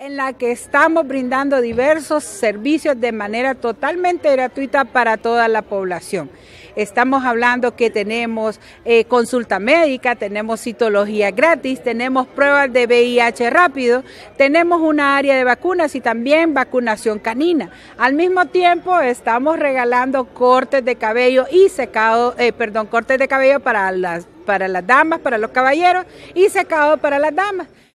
en la que estamos brindando diversos servicios de manera totalmente gratuita para toda la población. Estamos hablando que tenemos eh, consulta médica, tenemos citología gratis, tenemos pruebas de VIH rápido, tenemos una área de vacunas y también vacunación canina. Al mismo tiempo estamos regalando cortes de cabello y secado, eh, perdón, cortes de cabello para las, para las damas, para los caballeros y secado para las damas.